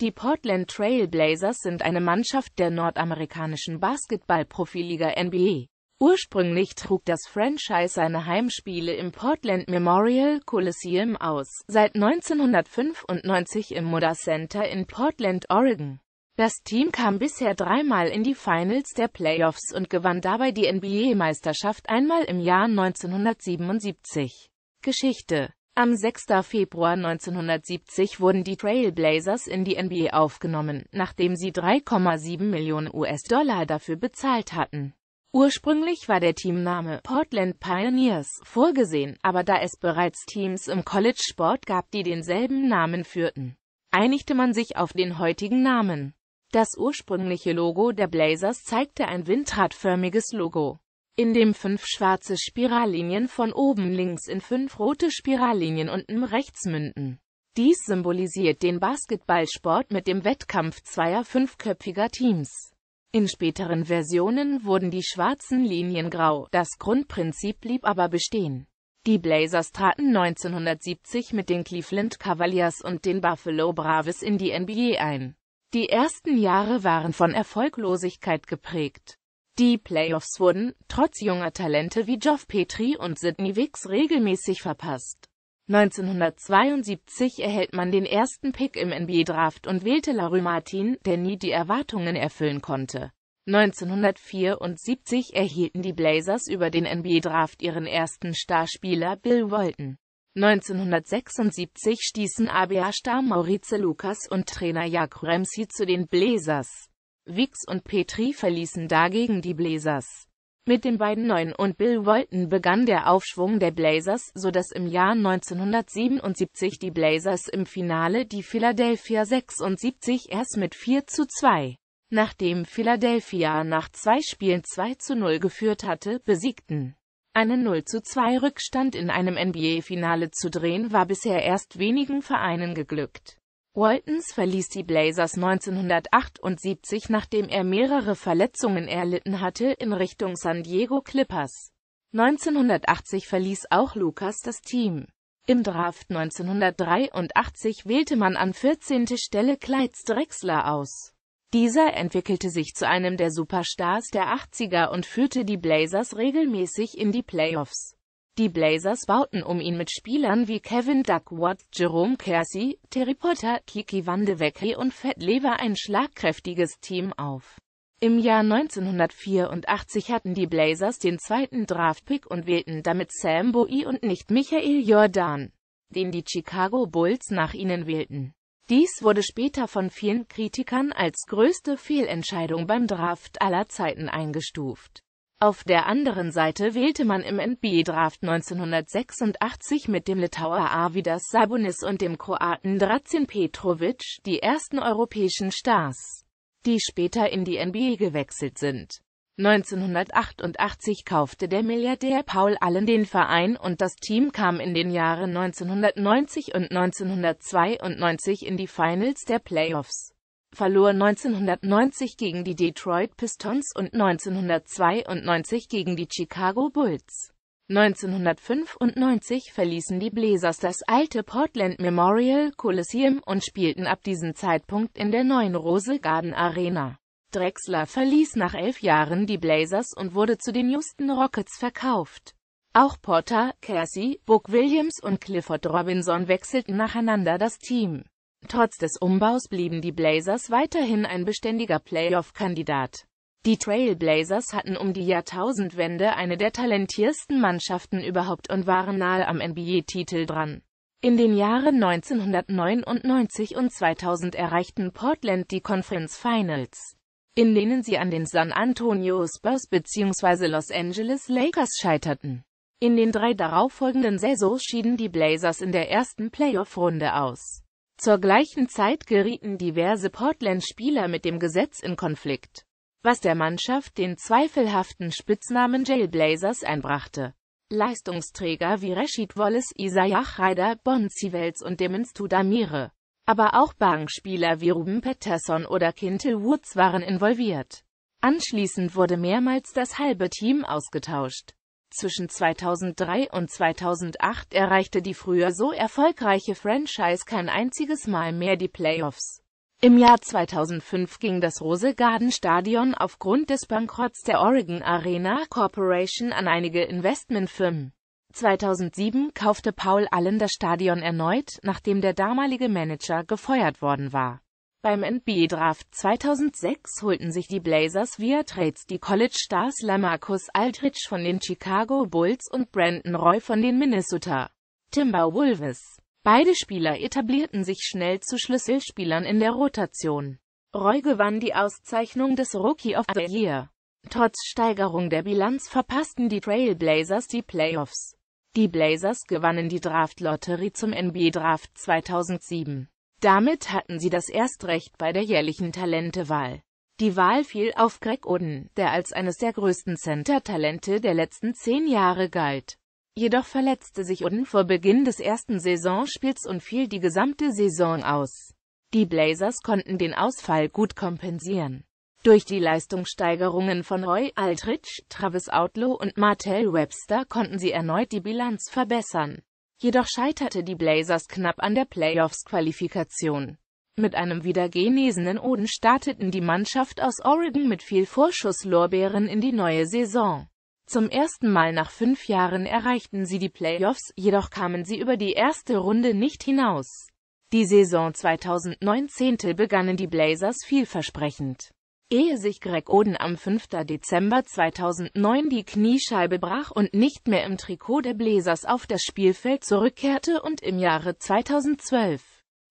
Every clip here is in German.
Die Portland Trail Blazers sind eine Mannschaft der nordamerikanischen Basketball-Profiliga NBA. Ursprünglich trug das Franchise seine Heimspiele im Portland Memorial Coliseum aus, seit 1995 im Mudder Center in Portland, Oregon. Das Team kam bisher dreimal in die Finals der Playoffs und gewann dabei die NBA-Meisterschaft einmal im Jahr 1977. Geschichte am 6. Februar 1970 wurden die Trailblazers in die NBA aufgenommen, nachdem sie 3,7 Millionen US-Dollar dafür bezahlt hatten. Ursprünglich war der Teamname Portland Pioneers vorgesehen, aber da es bereits Teams im College-Sport gab, die denselben Namen führten, einigte man sich auf den heutigen Namen. Das ursprüngliche Logo der Blazers zeigte ein windradförmiges Logo in dem fünf schwarze Spirallinien von oben links in fünf rote Spirallinien unten rechts münden. Dies symbolisiert den Basketballsport mit dem Wettkampf zweier fünfköpfiger Teams. In späteren Versionen wurden die schwarzen Linien grau, das Grundprinzip blieb aber bestehen. Die Blazers traten 1970 mit den Cleveland Cavaliers und den Buffalo Braves in die NBA ein. Die ersten Jahre waren von Erfolglosigkeit geprägt. Die Playoffs wurden, trotz junger Talente wie Geoff Petrie und Sidney Wicks, regelmäßig verpasst. 1972 erhält man den ersten Pick im NBA-Draft und wählte Larry Martin, der nie die Erwartungen erfüllen konnte. 1974 erhielten die Blazers über den NBA-Draft ihren ersten Starspieler Bill Walton. 1976 stießen ABA-Star Maurice Lucas und Trainer Jack Ramsey zu den Blazers. Wicks und Petrie verließen dagegen die Blazers. Mit den beiden Neuen und Bill Walton begann der Aufschwung der Blazers, so dass im Jahr 1977 die Blazers im Finale die Philadelphia 76 erst mit 4 zu 2, nachdem Philadelphia nach zwei Spielen 2 zu 0 geführt hatte, besiegten. Einen 0 zu 2 Rückstand in einem NBA-Finale zu drehen war bisher erst wenigen Vereinen geglückt. Waltons verließ die Blazers 1978, nachdem er mehrere Verletzungen erlitten hatte, in Richtung San Diego Clippers. 1980 verließ auch Lucas das Team. Im Draft 1983 wählte man an 14. Stelle Clyde Drexler aus. Dieser entwickelte sich zu einem der Superstars der 80er und führte die Blazers regelmäßig in die Playoffs. Die Blazers bauten um ihn mit Spielern wie Kevin Duckworth, Jerome Kersey, Terry Potter, Kiki Vandeweghe und Fett Lever ein schlagkräftiges Team auf. Im Jahr 1984 hatten die Blazers den zweiten Draftpick und wählten damit Sam Bowie und nicht Michael Jordan, den die Chicago Bulls nach ihnen wählten. Dies wurde später von vielen Kritikern als größte Fehlentscheidung beim Draft aller Zeiten eingestuft. Auf der anderen Seite wählte man im NBA-Draft 1986 mit dem Litauer Arvidas Sabonis und dem Kroaten Dracin Petrovic die ersten europäischen Stars, die später in die NBA gewechselt sind. 1988 kaufte der Milliardär Paul Allen den Verein und das Team kam in den Jahren 1990 und 1992 in die Finals der Playoffs verlor 1990 gegen die Detroit Pistons und 1992 gegen die Chicago Bulls. 1995 verließen die Blazers das alte Portland Memorial Coliseum und spielten ab diesem Zeitpunkt in der neuen Rose Garden Arena. Drexler verließ nach elf Jahren die Blazers und wurde zu den Houston Rockets verkauft. Auch Porter, Cassie, Book Williams und Clifford Robinson wechselten nacheinander das Team. Trotz des Umbaus blieben die Blazers weiterhin ein beständiger Playoff-Kandidat. Die Trailblazers hatten um die Jahrtausendwende eine der talentiersten Mannschaften überhaupt und waren nahe am NBA-Titel dran. In den Jahren 1999 und 2000 erreichten Portland die Conference Finals, in denen sie an den San Antonio Spurs bzw. Los Angeles Lakers scheiterten. In den drei darauffolgenden Saisons schieden die Blazers in der ersten Playoff-Runde aus. Zur gleichen Zeit gerieten diverse Portland-Spieler mit dem Gesetz in Konflikt, was der Mannschaft den zweifelhaften Spitznamen Jailblazers einbrachte. Leistungsträger wie Rashid Wallace, Isaiah Ryder, Bon Sivels und Demens Tudamire. Aber auch Bankspieler wie Ruben Patterson oder Kintel Woods waren involviert. Anschließend wurde mehrmals das halbe Team ausgetauscht. Zwischen 2003 und 2008 erreichte die früher so erfolgreiche Franchise kein einziges Mal mehr die Playoffs. Im Jahr 2005 ging das Rose Garden Stadion aufgrund des Bankrotts der Oregon Arena Corporation an einige Investmentfirmen. 2007 kaufte Paul Allen das Stadion erneut, nachdem der damalige Manager gefeuert worden war. Beim NBA-Draft e 2006 holten sich die Blazers via Trades die College-Stars LaMarcus Aldridge von den Chicago Bulls und Brandon Roy von den Minnesota Timberwolves. Beide Spieler etablierten sich schnell zu Schlüsselspielern in der Rotation. Roy gewann die Auszeichnung des Rookie of the Year. Trotz Steigerung der Bilanz verpassten die Trail Blazers die Playoffs. Die Blazers gewannen die Draft-Lotterie zum NBA-Draft e 2007. Damit hatten sie das Erstrecht bei der jährlichen Talentewahl. Die Wahl fiel auf Greg Oden, der als eines der größten Center-Talente der letzten zehn Jahre galt. Jedoch verletzte sich Oden vor Beginn des ersten Saisonspiels und fiel die gesamte Saison aus. Die Blazers konnten den Ausfall gut kompensieren. Durch die Leistungssteigerungen von Roy Aldrich, Travis Outlaw und Martell Webster konnten sie erneut die Bilanz verbessern. Jedoch scheiterte die Blazers knapp an der Playoffs-Qualifikation. Mit einem wieder genesenen Oden starteten die Mannschaft aus Oregon mit viel Vorschusslorbeeren in die neue Saison. Zum ersten Mal nach fünf Jahren erreichten sie die Playoffs, jedoch kamen sie über die erste Runde nicht hinaus. Die Saison 2019 begannen die Blazers vielversprechend ehe sich Greg Oden am 5. Dezember 2009 die Kniescheibe brach und nicht mehr im Trikot der Blazers auf das Spielfeld zurückkehrte und im Jahre 2012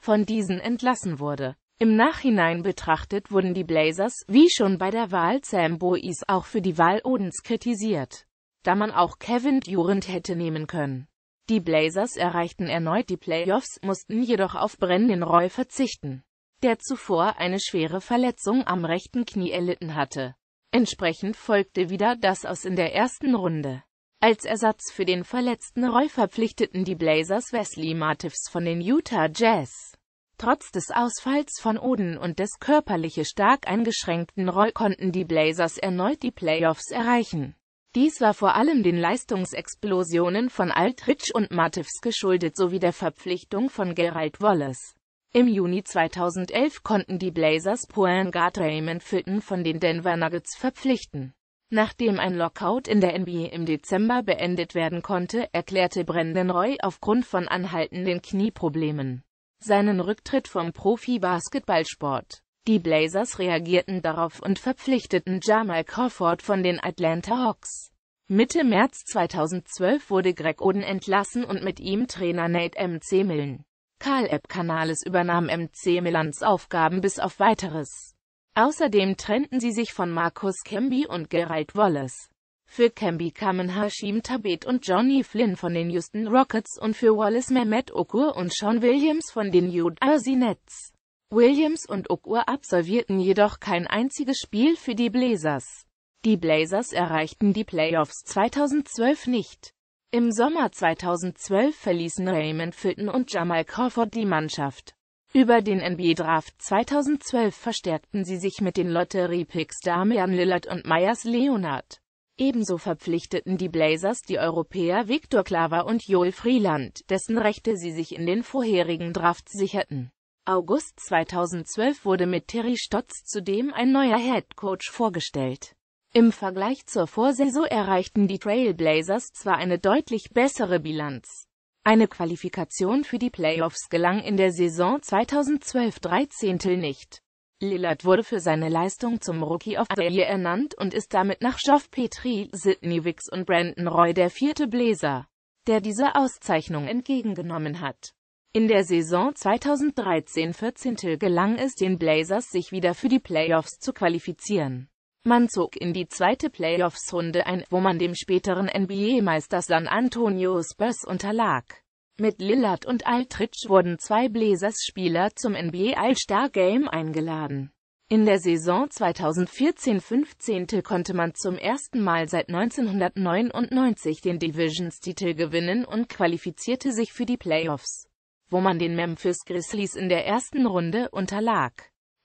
von diesen entlassen wurde. Im Nachhinein betrachtet wurden die Blazers, wie schon bei der Wahl Sam Bois auch für die Wahl Odens kritisiert, da man auch Kevin Durant hätte nehmen können. Die Blazers erreichten erneut die Playoffs, mussten jedoch auf Brandon Roy verzichten der zuvor eine schwere Verletzung am rechten Knie erlitten hatte. Entsprechend folgte wieder das aus in der ersten Runde. Als Ersatz für den verletzten Roy verpflichteten die Blazers Wesley Matifs von den Utah Jazz. Trotz des Ausfalls von Oden und des körperliche stark eingeschränkten Roy konnten die Blazers erneut die Playoffs erreichen. Dies war vor allem den Leistungsexplosionen von Aldridge und Matifs geschuldet sowie der Verpflichtung von Gerald Wallace. Im Juni 2011 konnten die Blazers Point Guard Raymond Fitton von den Denver Nuggets verpflichten. Nachdem ein Lockout in der NBA im Dezember beendet werden konnte, erklärte Brendan Roy aufgrund von anhaltenden Knieproblemen seinen Rücktritt vom Profi-Basketballsport. Die Blazers reagierten darauf und verpflichteten Jamal Crawford von den Atlanta Hawks. Mitte März 2012 wurde Greg Oden entlassen und mit ihm Trainer Nate M. Zemillen. Karl Epp-Canales übernahm MC Milans Aufgaben bis auf Weiteres. Außerdem trennten sie sich von Markus Camby und Gerald Wallace. Für Camby kamen Hashim Tabet und Johnny Flynn von den Houston Rockets und für Wallace Mehmet Okur und Sean Williams von den New Jersey Nets. Williams und Okur absolvierten jedoch kein einziges Spiel für die Blazers. Die Blazers erreichten die Playoffs 2012 nicht. Im Sommer 2012 verließen Raymond Fulton und Jamal Crawford die Mannschaft. Über den NBA-Draft 2012 verstärkten sie sich mit den Lotterie-Picks Damian Lillard und Myers Leonard. Ebenso verpflichteten die Blazers die Europäer Viktor Klaver und Joel Freeland, dessen Rechte sie sich in den vorherigen Drafts sicherten. August 2012 wurde mit Terry Stotz zudem ein neuer Headcoach vorgestellt. Im Vergleich zur Vorsaison erreichten die Trailblazers zwar eine deutlich bessere Bilanz. Eine Qualifikation für die Playoffs gelang in der Saison 2012-13 nicht. Lillard wurde für seine Leistung zum Rookie of the Year ernannt und ist damit nach Geoff Petrie, Sidney Wicks und Brandon Roy der vierte Blazer, der diese Auszeichnung entgegengenommen hat. In der Saison 2013-14 gelang es den Blazers, sich wieder für die Playoffs zu qualifizieren. Man zog in die zweite Playoffs-Runde ein, wo man dem späteren NBA-Meister San Antonio Spurs unterlag. Mit Lillard und Altrich wurden zwei Blazers-Spieler zum NBA All-Star-Game eingeladen. In der Saison 2014-15 konnte man zum ersten Mal seit 1999 den Divisions-Titel gewinnen und qualifizierte sich für die Playoffs, wo man den Memphis Grizzlies in der ersten Runde unterlag.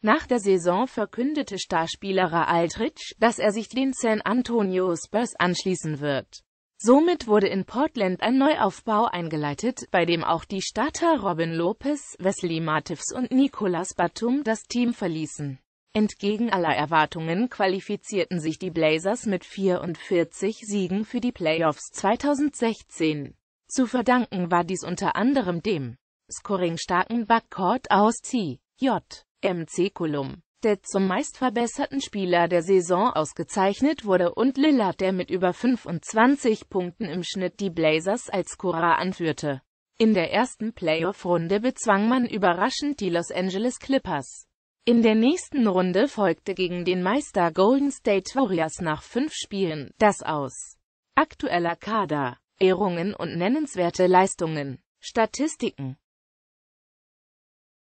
Nach der Saison verkündete Starspieler Aldrich, dass er sich den San Antonio Spurs anschließen wird. Somit wurde in Portland ein Neuaufbau eingeleitet, bei dem auch die Starter Robin Lopez, Wesley Matifs und Nicolas Batum das Team verließen. Entgegen aller Erwartungen qualifizierten sich die Blazers mit 44 Siegen für die Playoffs 2016. Zu verdanken war dies unter anderem dem scoring-starken Backcourt aus T.J. MC Kulum, der zum meistverbesserten Spieler der Saison ausgezeichnet wurde und Lillard, der mit über 25 Punkten im Schnitt die Blazers als Cora anführte. In der ersten Playoff-Runde bezwang man überraschend die Los Angeles Clippers. In der nächsten Runde folgte gegen den Meister Golden State Warriors nach fünf Spielen das aus. Aktueller Kader, Ehrungen und nennenswerte Leistungen, Statistiken